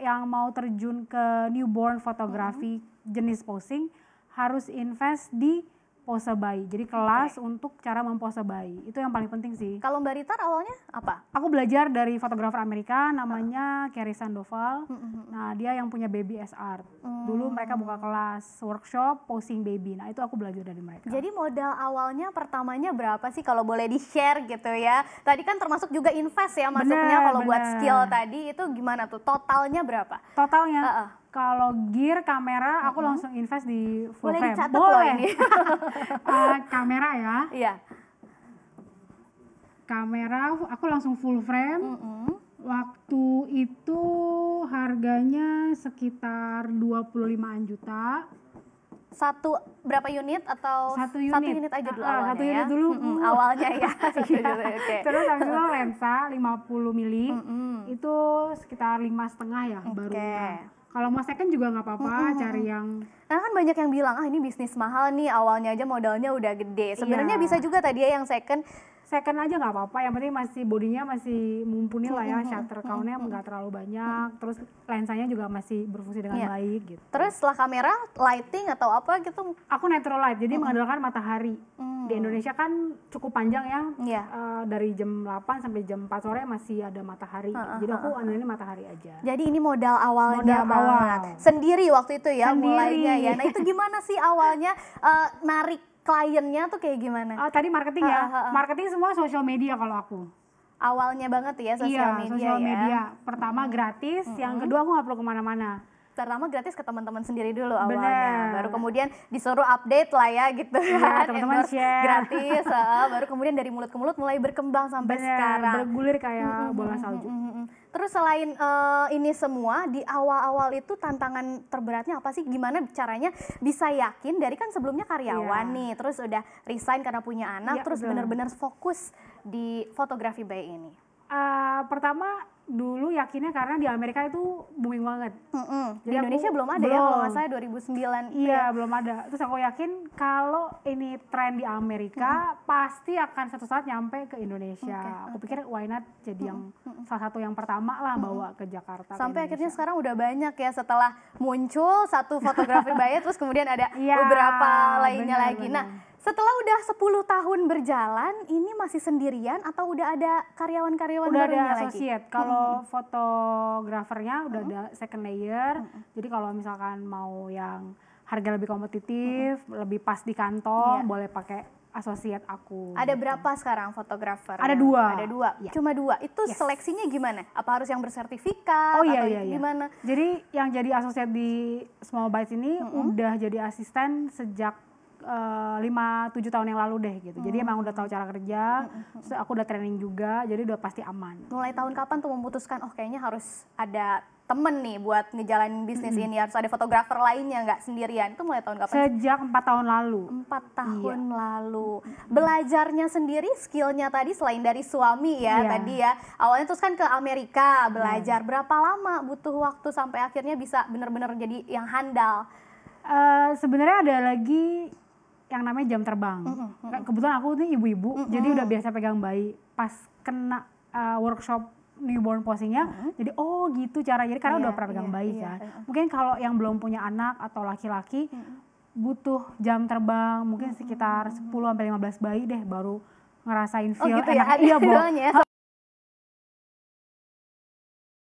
yang mau terjun ke newborn fotografi mm -hmm. jenis posing harus invest di pose bayi. Jadi kelas okay. untuk cara mempose bayi. Itu yang paling penting sih. Kalau Mbak Rita awalnya apa? Aku belajar dari fotografer Amerika namanya oh. Ah. Kerry Sandoval. Mm -hmm. Nah, dia yang punya baby SR. Mm. Dulu mereka buka kelas workshop posing baby. Nah, itu aku belajar dari mereka. Jadi modal awalnya pertamanya berapa sih kalau boleh di-share gitu ya? Tadi kan termasuk juga invest ya masuknya kalau buat skill tadi itu gimana tuh? Totalnya berapa? Totalnya. Uh -uh kalau gear kamera aku uh-huh. langsung invest di full boleh frame. Dicatat boleh. Loh ini. uh, kamera ya. Iya. Kamera aku langsung full frame. uh-uh. Waktu itu harganya sekitar 25-an juta. Satu berapa unit atau satu unit, satu unit aja dulu uh, awalnya satu unit ya? dulu mm -hmm. awalnya ya. iya. okay. Terus habis itu lensa 50 mili. Mm -hmm. Itu sekitar lima setengah ya okay. baru kalau mau second juga nggak apa-apa oh. cari yang karena kan banyak yang bilang, ah ini bisnis mahal nih, awalnya aja modalnya udah gede. Iya. Sebenarnya iya. bisa juga tadi ya yang second second aja nggak apa-apa yang penting masih bodinya masih mumpuni lah ya shutter countnya nggak terlalu banyak terus lensanya juga masih berfungsi dengan iya. baik gitu terus setelah kamera lighting atau apa gitu aku natural light jadi mm. mengandalkan matahari mm. di Indonesia kan cukup panjang ya yeah. Iya. uh, dari jam 8 sampai jam 4 sore masih ada matahari uh, jadi aku uh, matahari aja jadi ini modal awalnya modal banget awal. sendiri waktu itu ya sendiri. mulainya ya. Nah itu gimana sih awalnya uh, narik kliennya tuh kayak gimana? Uh, tadi marketing ya. Uh, uh, uh. Marketing semua sosial media kalau aku. Awalnya banget ya sosial iya, media sosial ya. media. Pertama hmm. gratis, hmm. yang kedua aku nggak perlu kemana-mana. Pertama gratis ke teman-teman sendiri dulu awalnya, Bener. baru kemudian disuruh update lah ya gitu iya, kan. teman-teman share. Gratis, uh, baru kemudian dari mulut ke mulut mulai berkembang sampai Bener, sekarang. Bergulir kayak hmm, bola salju. Hmm, Terus selain uh, ini semua di awal-awal itu tantangan terberatnya apa sih? Gimana caranya bisa yakin dari kan sebelumnya karyawan yeah. nih, terus udah resign karena punya anak, yeah, terus benar-benar fokus di fotografi bayi ini. Uh, pertama dulu yakinnya karena di Amerika itu booming banget. Mm -hmm. Jadi di Indonesia belum ada ya, belum. ya kalau nggak salah 2009. Iya ya. belum ada. Terus aku yakin kalau ini tren di Amerika mm -hmm. pasti akan suatu saat nyampe ke Indonesia. Okay, aku okay. pikir why not jadi mm -hmm. yang salah satu yang pertama lah mm -hmm. bawa ke Jakarta. Sampai ke akhirnya sekarang udah banyak ya setelah muncul satu fotografi bayi terus kemudian ada ya, beberapa lainnya bener, lagi. Bener. Nah setelah udah 10 tahun berjalan, ini masih sendirian atau udah ada karyawan-karyawan udah ada associate. Kalau hmm. fotografernya udah hmm. ada second layer. Hmm. Jadi kalau misalkan mau yang harga lebih kompetitif, hmm. lebih pas di kantong, yeah. boleh pakai asosiat aku. Ada gitu. berapa sekarang fotografer? Ada dua. Ada dua. Yeah. Cuma dua. Itu yes. seleksinya gimana? Apa harus yang bersertifikat? Oh iya atau iya. iya. Gimana? Jadi yang jadi asosiat di Small Bites ini -hmm. udah jadi asisten sejak Eh, lima tujuh tahun yang lalu deh gitu. Hmm. Jadi emang udah tahu cara kerja, hmm. aku udah training juga, jadi udah pasti aman. Mulai tahun kapan tuh memutuskan, oh kayaknya harus ada temen nih buat ngejalanin bisnis hmm. ini harus ada fotografer lainnya nggak sendirian itu mulai tahun kapan? Sejak empat tahun lalu. Empat iya. tahun iya. lalu. Hmm. Belajarnya sendiri skillnya tadi selain dari suami ya iya. tadi ya awalnya terus kan ke Amerika iya. belajar hmm. berapa lama butuh waktu sampai akhirnya bisa benar-benar jadi yang handal? Uh, Sebenarnya ada lagi yang namanya jam terbang. Mm -hmm. kebetulan aku tuh ibu-ibu, mm -hmm. jadi udah biasa pegang bayi. Pas kena uh, workshop newborn posingnya, mm -hmm. jadi oh gitu cara. Jadi karena yeah, udah iya, pernah pegang yeah, bayi yeah, kan. Mungkin kalau yang belum punya anak atau laki-laki mm -hmm. butuh jam terbang mungkin sekitar 10 15 bayi deh baru ngerasain oh, feel oh, gitu ya, enak. Ya, iya, Bu.